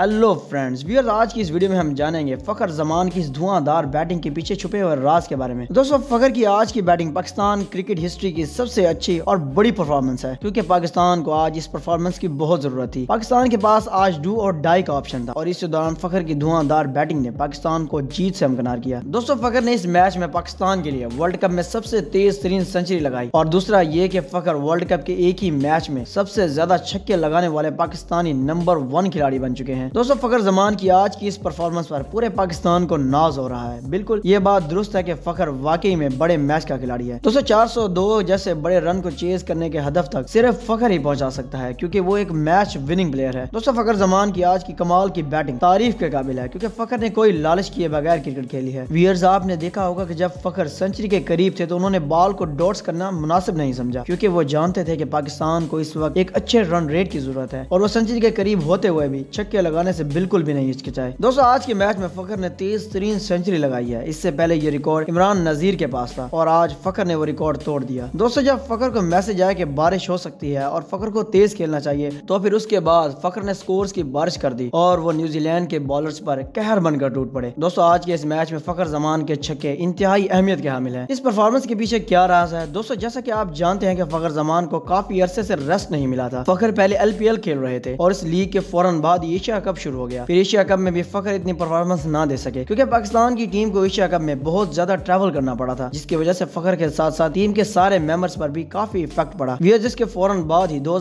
hello friends viewers आज की इस वीडियो में हम जानेंगे फखर जमान की इस धुआंधार बैटिंग के पीछे छुपे हुए राज के बारे में दोस्तों फखर की आज की बैटिंग पाकिस्तान क्रिकेट हिस्ट्री की सबसे अच्छी और बड़ी परफॉर्मेंस है क्योंकि पाकिस्तान को आज इस परफॉर्मेंस की बहुत जरूरत थी पाकिस्तान के पास आज डू और डाई का ऑप्शन था और इस दौरान फखर की धुआंधार बैटिंग ने पाकिस्तान को जीत से हमकनार किया दोस्तों फखर ने इस मैच में पाकिस्तान के लिए वर्ल्ड कप में सबसे तेज तरीन सेंचुरी लगाई और दूसरा ये की फखर वर्ल्ड कप के एक ही मैच में सबसे ज्यादा छक्के लगाने वाले पाकिस्तानी नंबर वन खिलाड़ी बन चुके हैं हैं दोस्तों फखर जमान की आज की इस परफॉर्मेंस पर पूरे पाकिस्तान को नाज हो रहा है बिल्कुल ये बात दुरुस्त है की फखर वाकई में बड़े मैच का खिलाड़ी है दोस्तों चार जैसे बड़े रन को चेज करने के हदफ तक सिर्फ फखर ही पहुँचा सकता है क्यूँकी वो एक मैच विनिंग प्लेयर है दोस्तों फखर जमान की आज की कमाल की बैटिंग तारीफ के काबिल है क्यूँकी फखर ने कोई लालच किए बगैर क्रिकेट खेली है वियर्स आपने देखा होगा की जब फखर सेंचुरी के करीब थे तो उन्होंने बॉल को डॉट्स करना मुनासिब नहीं समझा क्योंकि वो जानते थे कि पाकिस्तान को इस वक्त एक अच्छे रन रेट की जरूरत है और वो सेंचुरी के करीब होते हुए भी छक्के लगा लगाने से बिल्कुल भी नहीं हिचकिचाए दोस्तों आज के मैच में फखर ने तेज तरीन सेंचुरी लगाई है इससे पहले ये रिकॉर्ड इमरान नजीर के पास था और आज फखर ने वो रिकॉर्ड तोड़ दिया दोस्तों जब फखर को मैसेज आया कि बारिश हो सकती है और फखर को तेज खेलना चाहिए तो फिर उसके बाद फखर ने स्कोर की बारिश कर दी और वो न्यूजीलैंड के बॉलर पर कहर बनकर टूट पड़े दोस्तों आज के इस मैच में फखर जमान के छक्के इंतहाई अहमियत के हामिल है इस परफॉर्मेंस के पीछे क्या राज है दोस्तों जैसा की आप जानते हैं की फखर जमान को काफी अरसे से रेस्ट नहीं मिला था फखर पहले एल खेल रहे थे और इस लीग के फौरन बाद एशिया कप शुरू हो गया फिर एशिया कप में भी फखर इतनी परफॉर्मेंस ना दे सके क्योंकि पाकिस्तान की टीम को एशिया कप में बहुत ज्यादा ट्रेवल करना पड़ा था जिसकी वजह से फखर के साथ साथ टीम के सारे मेंबर्स पर भी काफी इफेक्ट पड़ा वी जिसके फौरन बाद ही दो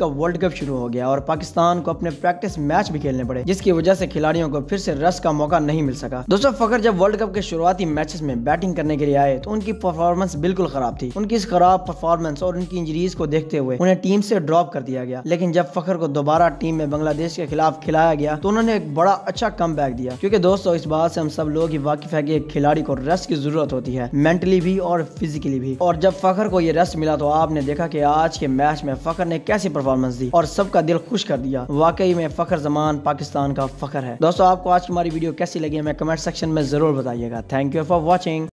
का वर्ल्ड कप शुरू हो गया और पाकिस्तान को अपने प्रैक्टिस मैच भी खेलने पड़े जिसकी वजह से खिलाड़ियों को फिर से रस का मौका नहीं मिल सका दोस्तों फखर जब वर्ल्ड कप के शुरुआती मैचेस में बैटिंग करने के लिए आए तो उनकी परफॉर्मेंस बिल्कुल खराब थी उनकी इस खराब परफॉर्मेंस और उनकी इंजरीज को देखते हुए उन्हें टीम से ड्रॉप कर दिया गया लेकिन जब फखर को दोबारा टीम में बांग्लादेश के खिलाफ खिला हटाया गया तो उन्होंने एक बड़ा अच्छा कम दिया क्योंकि दोस्तों इस बात से हम सब लोग ही वाकिफ है कि एक खिलाड़ी को रेस्ट की जरूरत होती है मेंटली भी और फिजिकली भी और जब फखर को ये रेस्ट मिला तो आपने देखा कि आज के मैच में फखर ने कैसी परफॉर्मेंस दी और सबका दिल खुश कर दिया वाकई में फखर जमान पाकिस्तान का फखर है दोस्तों आपको आज की हमारी वीडियो कैसी लगी हमें कमेंट सेक्शन में जरूर बताइएगा थैंक यू फॉर वॉचिंग